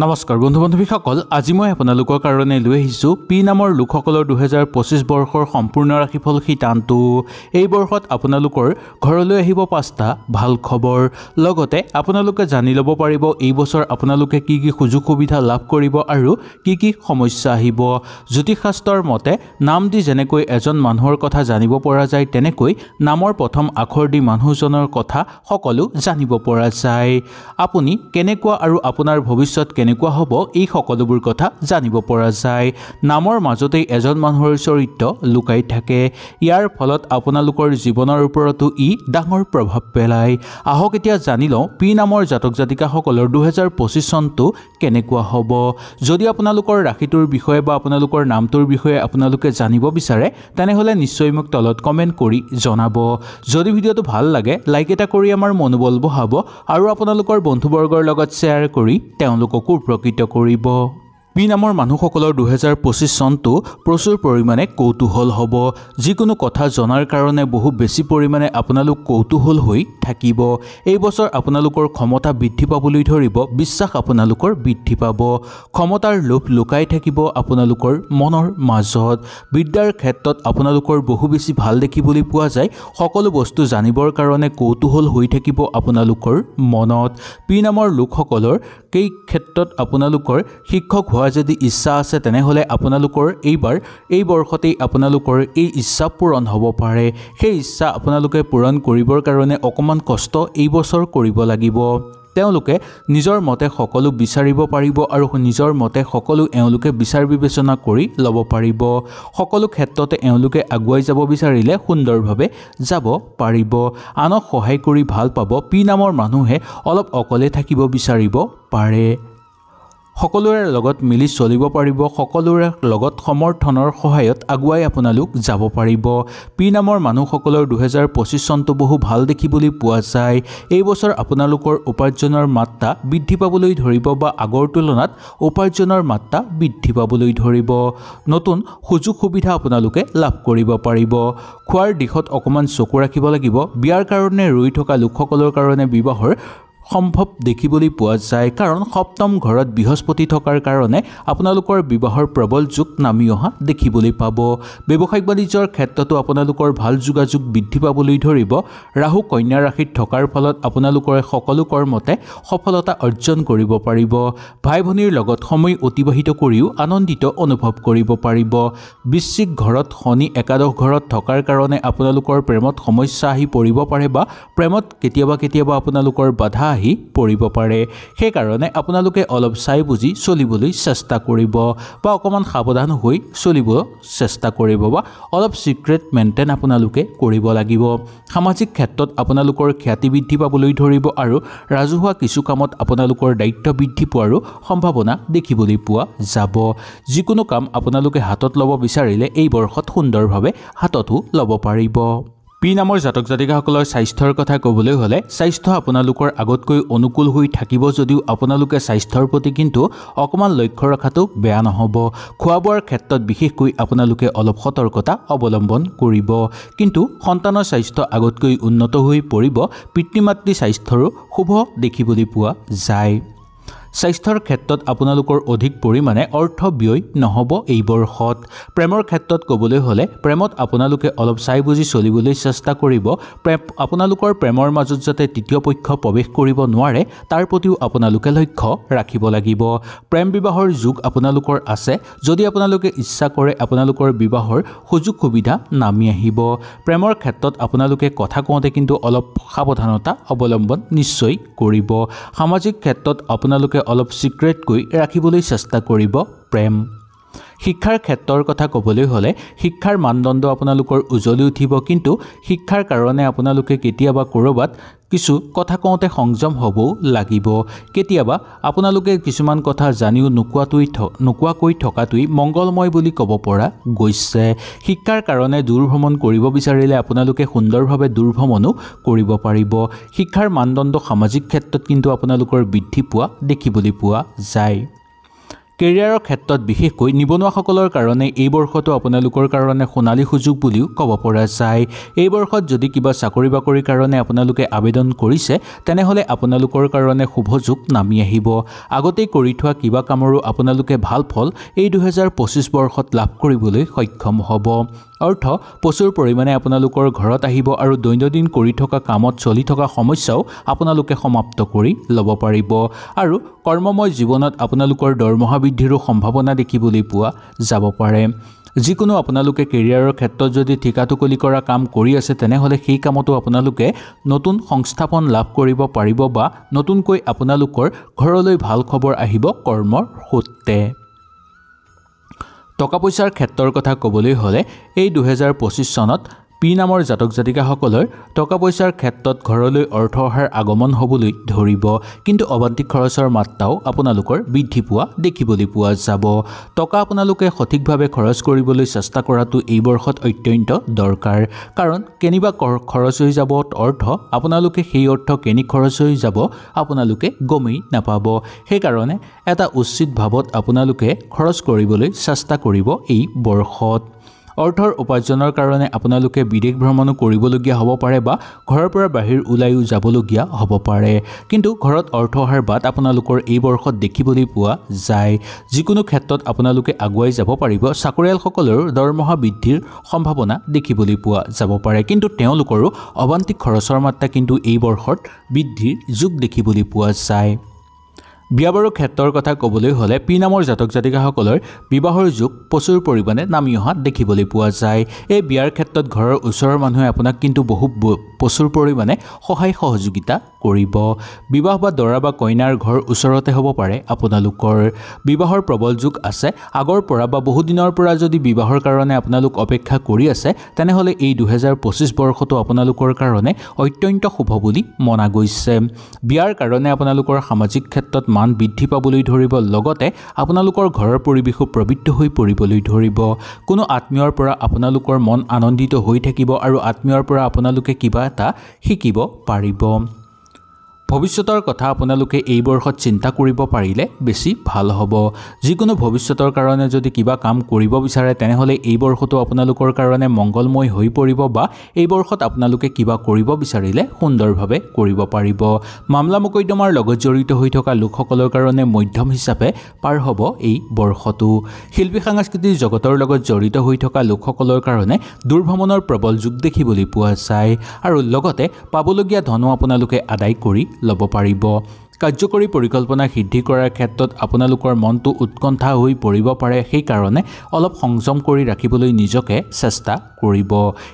নমস্কাৰ বন্ধু বান্ধৱীসকল আজি মই আপোনালোকৰ কাৰণে লৈ আহিছোঁ পি নামৰ লোকসকলৰ দুহেজাৰ পঁচিছ বৰ্ষৰ সম্পূৰ্ণ ৰাশিফল শিতানটো এই বৰ্ষত আপোনালোকৰ ঘৰলৈ আহিব পাঁচটা ভাল খবৰ লগতে আপোনালোকে জানি ল'ব পাৰিব এই বছৰ আপোনালোকে কি কি সুযোগ সুবিধা লাভ কৰিব আৰু কি কি সমস্যা আহিব জ্যোতিষশাস্ত্ৰৰ মতে নাম দি যেনেকৈ এজন মানুহৰ কথা জানিব পৰা যায় তেনেকৈ নামৰ প্ৰথম আখৰ দি মানুহজনৰ কথা সকলো জানিব পৰা যায় আপুনি কেনেকুৱা আৰু আপোনাৰ ভৱিষ্যত কেনেকুৱা হ'ব এই সকলোবোৰ কথা জানিব পৰা যায় নামৰ মাজতে এজন মানুহৰ চৰিত্ৰ লুকাই থাকে ইয়াৰ ফলত আপোনালোকৰ জীৱনৰ ওপৰতো ই ডাঙৰ প্ৰভাৱ পেলায় আহক এতিয়া জানি লওঁ পি নামৰ জাতক জাতিকাসকলৰ দুহেজাৰ পঁচিছ চনটো কেনেকুৱা হ'ব যদি আপোনালোকৰ ৰাশিটোৰ বিষয়ে বা আপোনালোকৰ নামটোৰ বিষয়ে আপোনালোকে জানিব বিচাৰে তেনেহ'লে নিশ্চয় মোক তলত কমেণ্ট কৰি জনাব যদি ভিডিঅ'টো ভাল লাগে লাইক এটা কৰি আমাৰ মনোবল বঢ়াব আৰু আপোনালোকৰ বন্ধুবৰ্গৰ লগত শ্বেয়াৰ কৰি তেওঁলোককো কাপোৰ প্ৰকৃত কৰিব পি নামৰ মানুহসকলৰ দুহেজাৰ পঁচিছ চনটো প্ৰচুৰ পৰিমাণে কৌতূহল হ'ব যিকোনো কথা জনাৰ কাৰণে বহু বেছি পৰিমাণে আপোনালোক কৌতূহল হৈ থাকিব এই বছৰ আপোনালোকৰ ক্ষমতা বৃদ্ধি পাবলৈ ধৰিব বিশ্বাস আপোনালোকৰ বৃদ্ধি পাব ক্ষমতাৰ লোভ লুকাই থাকিব আপোনালোকৰ মনৰ মাজত বিদ্যাৰ ক্ষেত্ৰত আপোনালোকৰ বহু বেছি ভাল দেখিবলৈ পোৱা যায় সকলো বস্তু জানিবৰ কাৰণে কৌতূহল হৈ থাকিব আপোনালোকৰ মনত পি নামৰ লোকসকলৰ কেই ক্ষেত্ৰত আপোনালোকৰ শিক্ষক হোৱা হোৱা যদি ইচ্ছা আছে তেনেহ'লে আপোনালোকৰ এইবাৰ এই বৰ্ষতেই আপোনালোকৰ এই ইচ্ছা পূৰণ হ'ব পাৰে সেই ইচ্ছা আপোনালোকে পূৰণ কৰিবৰ কাৰণে অকণমান কষ্ট এইবছৰ কৰিব লাগিব তেওঁলোকে নিজৰ মতে সকলো বিচাৰিব পাৰিব আৰু নিজৰ মতে সকলো এওঁলোকে বিচাৰ বিবেচনা কৰি ল'ব পাৰিব সকলো ক্ষেত্ৰতে এওঁলোকে আগুৱাই যাব বিচাৰিলে সুন্দৰভাৱে যাব পাৰিব আনক সহায় কৰি ভাল পাব পি নামৰ মানুহে অলপ অকলে থাকিব বিচাৰিব পাৰে সকলোৰে লগত মিলি চলিব পাৰিব সকলোৰে লগত সমৰ্থনৰ সহায়ত আগুৱাই আপোনালোক যাব পাৰিব পি নামৰ মানুহসকলৰ দুহেজাৰ পঁচিছ চনটো বহু ভাল দেখিবলৈ পোৱা যায় এইবছৰ আপোনালোকৰ উপাৰ্জনৰ মাত্ৰা বৃদ্ধি পাবলৈ ধৰিব বা আগৰ তুলনাত উপাৰ্জনৰ মাত্ৰা বৃদ্ধি পাবলৈ ধৰিব নতুন সুযোগ সুবিধা আপোনালোকে লাভ কৰিব পাৰিব খোৱাৰ দিশত অকণমান চকু ৰাখিব লাগিব বিয়াৰ কাৰণে ৰৈ থকা লোকসকলৰ কাৰণে বিবাহৰ সম্ভৱ দেখিবলৈ পোৱা যায় কাৰণ সপ্তম ঘৰত বৃহস্পতি থকাৰ কাৰণে আপোনালোকৰ বিবাহৰ প্ৰবল যুগ নামি অহা দেখিবলৈ পাব ব্যৱসায়িক বাণিজ্যৰ ক্ষেত্ৰতো আপোনালোকৰ ভাল যোগাযোগ বৃদ্ধি পাবলৈ ধৰিব ৰাহু কন্যা ৰাশিত থকাৰ ফলত আপোনালোকৰ সকলো কৰ্মতে সফলতা অৰ্জন কৰিব পাৰিব ভাই ভনীৰ লগত সময় অতিবাহিত কৰিও আনন্দিত অনুভৱ কৰিব পাৰিব বিশ্বিক ঘৰত শনি একাদশ ঘৰত থকাৰ কাৰণে আপোনালোকৰ প্ৰেমত সমস্যা আহি পৰিব পাৰে বা প্ৰেমত কেতিয়াবা কেতিয়াবা আপোনালোকৰ বাধা আহিব আহি পৰিব পাৰে সেইকাৰণে আপোনালোকে অলপ চাই বুজি চলিবলৈ চেষ্টা কৰিব বা অকণমান সাৱধান হৈ চলিব চেষ্টা কৰিব বা অলপ চিক্ৰেট মেইনটেইন আপোনালোকে কৰিব লাগিব সামাজিক ক্ষেত্ৰত আপোনালোকৰ খ্যাতি বৃদ্ধি পাবলৈ ধৰিব আৰু ৰাজহুৱা কিছু কামত আপোনালোকৰ দায়িত্ব বৃদ্ধি পোৱাৰো সম্ভাৱনা দেখিবলৈ পোৱা যাব যিকোনো কাম আপোনালোকে হাতত ল'ব বিচাৰিলে এই বৰ্ষত সুন্দৰভাৱে হাততো ল'ব পাৰিব পি নামৰ জাতক জাতিকাসকলৰ স্বাস্থ্যৰ কথা ক'বলৈ হ'লে স্বাস্থ্য আপোনালোকৰ আগতকৈ অনুকূল হৈ থাকিব যদিও আপোনালোকে স্বাস্থ্যৰ প্ৰতি কিন্তু অকণমান লক্ষ্য ৰখাটো বেয়া নহ'ব খোৱা বোৱাৰ ক্ষেত্ৰত বিশেষকৈ আপোনালোকে অলপ সতৰ্কতা অৱলম্বন কৰিব কিন্তু সন্তানৰ স্বাস্থ্য আগতকৈ উন্নত হৈ পৰিব পিতৃ মাতৃ স্বাস্থ্যৰো শুভ দেখিবলৈ পোৱা যায় স্বাস্থ্যৰ ক্ষেত্ৰত আপোনালোকৰ অধিক পৰিমাণে অৰ্থ ব্যয় নহ'ব এই বৰ্ষত প্ৰেমৰ ক্ষেত্ৰত ক'বলৈ হ'লে প্ৰেমত আপোনালোকে অলপ চাই বুজি চলিবলৈ চেষ্টা কৰিব প্ৰেম আপোনালোকৰ প্ৰেমৰ মাজত যাতে তৃতীয় পক্ষ প্ৰৱেশ কৰিব নোৱাৰে তাৰ প্ৰতিও আপোনালোকে লক্ষ্য ৰাখিব লাগিব প্ৰেম বিবাহৰ যুগ আপোনালোকৰ আছে যদি আপোনালোকে ইচ্ছা কৰে আপোনালোকৰ বিবাহৰ সুযোগ সুবিধা নামি আহিব প্ৰেমৰ ক্ষেত্ৰত আপোনালোকে কথা কওঁতে কিন্তু অলপ সাৱধানতা অৱলম্বন নিশ্চয় কৰিব সামাজিক ক্ষেত্ৰত আপোনালোকে অলপ ছিক্ৰেটকৈ ৰাখিবলৈ চেষ্টা কৰিব প্ৰেম শিক্ষাৰ ক্ষেত্ৰৰ কথা ক'বলৈ হ'লে শিক্ষাৰ মানদণ্ড আপোনালোকৰ উজলি উঠিব কিন্তু শিক্ষাৰ কাৰণে আপোনালোকে কেতিয়াবা ক'ৰবাত কিছু কথা কওঁতে সংযম হ'বও লাগিব কেতিয়াবা আপোনালোকে কিছুমান কথা জানিও নোকোৱাটোৱেই থ নোকোৱাকৈ থকাটোৱেই মংগলময় বুলি ক'ব পৰা গৈছে শিক্ষাৰ কাৰণে দূৰ ভ্ৰমণ কৰিব বিচাৰিলে আপোনালোকে সুন্দৰভাৱে দূৰ ভ্ৰমণো কৰিব পাৰিব শিক্ষাৰ মানদণ্ড সামাজিক ক্ষেত্ৰত কিন্তু আপোনালোকৰ বৃদ্ধি পোৱা দেখিবলৈ পোৱা যায় কেৰিয়াৰৰ ক্ষেত্ৰত বিশেষকৈ নিবনুৱাসকলৰ কাৰণে এই বৰ্ষটো আপোনালোকৰ কাৰণে সোণালী সুযোগ বুলিও ক'ব পৰা যায় এই বৰ্ষত যদি কিবা চাকৰি বাকৰিৰ কাৰণে আপোনালোকে আবেদন কৰিছে তেনেহ'লে আপোনালোকৰ কাৰণে শুভযোগ নামি আহিব আগতেই কৰি থোৱা কিবা কামৰো আপোনালোকে ভাল ফল এই দুহেজাৰ পঁচিছ বৰ্ষত লাভ কৰিবলৈ সক্ষম হ'ব অৰ্থ প্ৰচুৰ পৰিমাণে আপোনালোকৰ ঘৰত আহিব আৰু দৈনন্দিন কৰি থকা কামত চলি থকা সমস্যাও আপোনালোকে সমাপ্ত কৰি ল'ব পাৰিব আৰু কৰ্মময় জীৱনত আপোনালোকৰ দৰমহা বৃদ্ধিৰো সম্ভাৱনা দেখিবলৈ পোৱা যাব পাৰে যিকোনো আপোনালোকে কেৰিয়াৰৰ ক্ষেত্ৰত যদি ঠিকা ঠিকাটুকলি কৰা কাম কৰি আছে তেনেহ'লে সেই কামতো আপোনালোকে নতুন সংস্থাপন লাভ কৰিব পাৰিব বা নতুনকৈ আপোনালোকৰ ঘৰলৈ ভাল খবৰ আহিব কৰ্মৰ সূত্ৰে টকা পইচাৰ ক্ষেত্ৰৰ কথা ক'বলৈ হ'লে এই দুহেজাৰ পঁচিছ চনত পি নামৰ জাতক জাতিকাসকলৰ টকা পইচাৰ ক্ষেত্ৰত ঘৰলৈ অৰ্থ অহাৰ আগমন হ'বলৈ ধৰিব কিন্তু অবান্তিক খৰচৰ মাত্ৰাও আপোনালোকৰ বৃদ্ধি পোৱা দেখিবলৈ পোৱা যাব টকা আপোনালোকে সঠিকভাৱে খৰচ কৰিবলৈ চেষ্টা কৰাটো এই বৰ্ষত অত্যন্ত দৰকাৰ কাৰণ কেনিবা খৰচ হৈ যাব অৰ্থ আপোনালোকে সেই অৰ্থ কেনি খৰচ হৈ যাব আপোনালোকে গমেই নাপাব সেইকাৰণে এটা উচিত ভাৱত আপোনালোকে খৰচ কৰিবলৈ চেষ্টা কৰিব এই বৰ্ষত অৰ্থৰ উপাৰ্জনৰ কাৰণে আপোনালোকে বিদেশ ভ্ৰমণো কৰিবলগীয়া হ'ব পাৰে বা ঘৰৰ পৰা বাহিৰ ওলাইও যাবলগীয়া হ'ব পাৰে কিন্তু ঘৰত অৰ্থ অহাৰ বাট আপোনালোকৰ এই বৰ্ষত দেখিবলৈ পোৱা যায় যিকোনো ক্ষেত্ৰত আপোনালোকে আগুৱাই যাব পাৰিব চাকৰিয়ালসকলৰ দৰমহা বৃদ্ধিৰ সম্ভাৱনা দেখিবলৈ পোৱা যাব পাৰে কিন্তু তেওঁলোকৰো অবান্তিক খৰচৰ মাত্ৰা কিন্তু এই বৰ্ষত বৃদ্ধিৰ যোগ দেখিবলৈ পোৱা যায় বিয়া বাৰু ক্ষেত্ৰৰ কথা ক'বলৈ হ'লে পি নামৰ জাতক জাতিকাসকলৰ বিবাহৰ যুগ প্ৰচুৰ পৰিমাণে নামি অহা দেখিবলৈ পোৱা যায় এই বিয়াৰ ক্ষেত্ৰত ঘৰৰ ওচৰৰ মানুহে আপোনাক কিন্তু বহু প্ৰচুৰ পৰিমাণে সহায় সহযোগিতা কৰিব বিবাহ বা দৰা বা কইনাৰ ঘৰ ওচৰতে হ'ব পাৰে আপোনালোকৰ বিবাহৰ প্ৰবল যুগ আছে আগৰ পৰা বা বহুদিনৰ পৰা যদি বিবাহৰ কাৰণে আপোনালোক অপেক্ষা কৰি আছে তেনেহ'লে এই দুহেজাৰ পঁচিছ বৰ্ষটো আপোনালোকৰ কাৰণে অত্যন্ত শুভ বুলি মনা গৈছে বিয়াৰ কাৰণে আপোনালোকৰ সামাজিক ক্ষেত্ৰত মান বৃদ্ধি পাবলৈ ধৰিব লগতে আপোনালোকৰ ঘৰৰ পৰিৱেশো প্ৰবৃত্ত হৈ পৰিবলৈ ধৰিব কোনো আত্মীয়ৰ পৰা আপোনালোকৰ মন আনন্দিত হৈ থাকিব আৰু আত্মীয়ৰ পৰা আপোনালোকে কিবা এটা শিকিব পাৰিব ভৱিষ্যতৰ কথা আপোনালোকে এই বৰ্ষত চিন্তা কৰিব পাৰিলে বেছি ভাল হ'ব যিকোনো ভৱিষ্যতৰ কাৰণে যদি কিবা কাম কৰিব বিচাৰে তেনেহ'লে এই বৰ্ষটো আপোনালোকৰ কাৰণে মংগলময় হৈ পৰিব বা এই বৰ্ষত আপোনালোকে কিবা কৰিব বিচাৰিলে সুন্দৰভাৱে কৰিব পাৰিব মামলা মোকদ্দমাৰ লগত জড়িত হৈ থকা লোকসকলৰ কাৰণে মধ্যম হিচাপে পাৰ হ'ব এই বৰ্ষটো শিল্পী সাংস্কৃতিৰ জগতৰ লগত জড়িত হৈ থকা লোকসকলৰ কাৰণে দুৰ্ভ্ৰমণৰ প্ৰবল যোগ দেখিবলৈ পোৱা যায় আৰু লগতে পাবলগীয়া ধনো আপোনালোকে আদায় কৰি ল'ব পাৰিব কাৰ্যকৰী পৰিকল্পনা সিদ্ধি কৰাৰ ক্ষেত্ৰত আপোনালোকৰ মনটো উৎকণ্ঠা হৈ পৰিব পাৰে সেইকাৰণে অলপ সংযম কৰি ৰাখিবলৈ নিজকে চেষ্টা কৰিব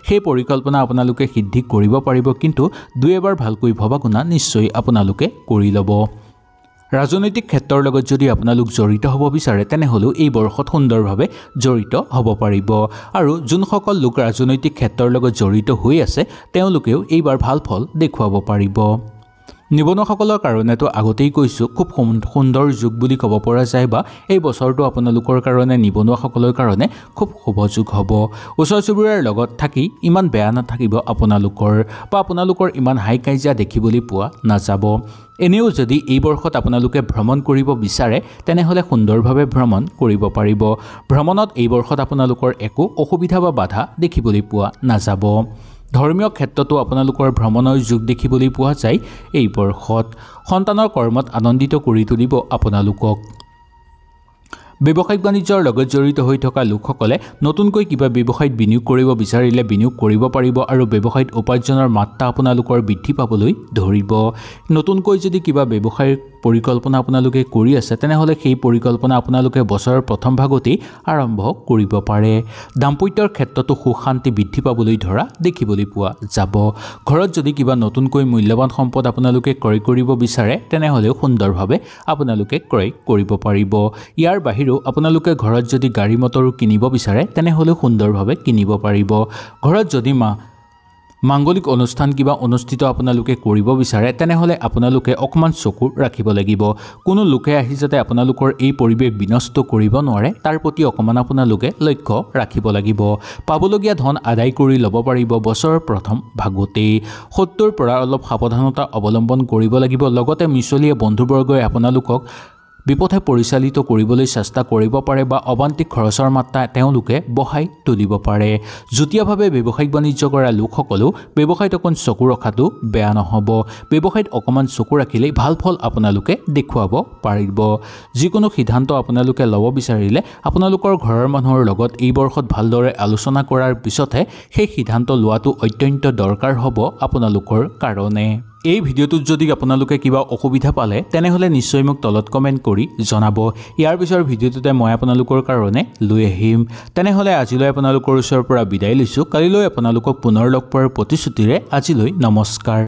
সেই পৰিকল্পনা আপোনালোকে সিদ্ধি কৰিব পাৰিব কিন্তু দুই এবাৰ ভালকৈ ভবা গুণা নিশ্চয় আপোনালোকে কৰি ল'ব ৰাজনৈতিক ক্ষেত্ৰৰ লগত যদি আপোনালোক জড়িত হ'ব বিচাৰে তেনেহ'লেও এই বৰ্ষত সুন্দৰভাৱে জড়িত হ'ব পাৰিব আৰু যোনসকল লোক ৰাজনৈতিক ক্ষেত্ৰৰ লগত জড়িত হৈ আছে তেওঁলোকেও এইবাৰ ভাল ফল দেখুৱাব পাৰিব নিবনুৱাসকলৰ কাৰণেতো আগতেই কৈছোঁ খুব সুন্দৰ যুগ বুলি ক'ব পৰা যায় বা এই বছৰটো আপোনালোকৰ কাৰণে নিবনুৱাসকলৰ কাৰণে খুব শুভ যুগ হ'ব ওচৰ চুবুৰীয়াৰ লগত থাকি ইমান বেয়া নাথাকিব আপোনালোকৰ বা আপোনালোকৰ ইমান হাই কাজিয়া দেখিবলৈ পোৱা নাযাব এনেও যদি এই বৰ্ষত আপোনালোকে ভ্ৰমণ কৰিব বিচাৰে তেনেহ'লে সুন্দৰভাৱে ভ্ৰমণ কৰিব পাৰিব ভ্ৰমণত এই বৰ্ষত আপোনালোকৰ একো অসুবিধা বা বাধা দেখিবলৈ পোৱা নাযাব ধৰ্মীয় ক্ষেত্ৰতো আপোনালোকৰ ভ্ৰমণৰ যুগ দেখিবলৈ পোৱা যায় এই বৰ্ষত সন্তানৰ কৰ্মত আনন্দিত কৰি তুলিব আপোনালোকক ব্যৱসায়িক বাণিজ্যৰ লগত জড়িত হৈ থকা লোকসকলে নতুনকৈ কিবা ব্যৱসায়ত বিনিয়োগ কৰিব বিচাৰিলে বিনিয়োগ কৰিব পাৰিব আৰু ব্যৱসায়ত উপাৰ্জনৰ মাত্ৰা আপোনালোকৰ বৃদ্ধি পাবলৈ ধৰিব নতুনকৈ যদি কিবা ব্যৱসায়ৰ পৰিকল্পনা আপোনালোকে কৰি আছে তেনেহ'লে সেই পৰিকল্পনা আপোনালোকে বছৰৰ প্ৰথম ভাগতেই আৰম্ভ কৰিব পাৰে দাম্পত্যৰ ক্ষেত্ৰতো সুখ শান্তি বৃদ্ধি পাবলৈ ধৰা দেখিবলৈ পোৱা যাব ঘৰত যদি কিবা নতুনকৈ মূল্যৱান সম্পদ আপোনালোকে ক্ৰয় কৰিব বিচাৰে তেনেহ'লেও সুন্দৰভাৱে আপোনালোকে ক্ৰয় কৰিব পাৰিব ইয়াৰ বাহিৰে বাহিৰেও আপোনালোকে ঘৰত যদি গাড়ী মটৰো কিনিব বিচাৰে তেনেহ'লেও সুন্দৰভাৱে কিনিব পাৰিব ঘৰত যদি মা মাংগলিক অনুষ্ঠান কিবা অনুষ্ঠিত আপোনালোকে কৰিব বিচাৰে তেনেহ'লে আপোনালোকে অকণমান চকু ৰাখিব লাগিব কোনো লোকে আহি যাতে আপোনালোকৰ এই পৰিৱেশ বিনষ্ট কৰিব নোৱাৰে তাৰ প্ৰতি অকণমান আপোনালোকে লক্ষ্য ৰাখিব লাগিব পাবলগীয়া ধন আদায় কৰি ল'ব পাৰিব বছৰৰ প্ৰথম ভাগতেই সত্তৰ পৰা অলপ সাৱধানতা অৱলম্বন কৰিব লাগিব লগতে মিছলীয়া বন্ধুবৰ্গই আপোনালোকক বিপথে পৰিচালিত কৰিবলৈ চেষ্টা কৰিব পাৰে বা অবান্তিক খৰচৰ মাত্ৰা তেওঁলোকে বঢ়াই তুলিব পাৰে যুটীয়াভাৱে ব্যৱসায়িক বাণিজ্য কৰা লোকসকলেও ব্যৱসায়ত অকণ চকু ৰখাটো বেয়া নহ'ব ব্যৱসায়ত অকণমান চকু ৰাখিলেই ভাল ফল আপোনালোকে দেখুৱাব পাৰিব যিকোনো সিদ্ধান্ত আপোনালোকে ল'ব বিচাৰিলে আপোনালোকৰ ঘৰৰ মানুহৰ লগত এই বৰ্ষত ভালদৰে আলোচনা কৰাৰ পিছতহে সেই সিদ্ধান্ত লোৱাটো অত্যন্ত দৰকাৰ হ'ব আপোনালোকৰ কাৰণে এই ভিডিঅ'টোত যদি আপোনালোকে কিবা অসুবিধা পালে তেনেহ'লে নিশ্চয় মোক তলত কমেণ্ট কৰি জনাব ইয়াৰ পিছৰ ভিডিঅ'টোতে মই আপোনালোকৰ কাৰণে লৈ আহিম তেনেহ'লে আজিলৈ আপোনালোকৰ ওচৰৰ পৰা বিদায় লৈছোঁ কালিলৈ আপোনালোকক পুনৰ লগ পোৱাৰ প্ৰতিশ্ৰুতিৰে আজিলৈ নমস্কাৰ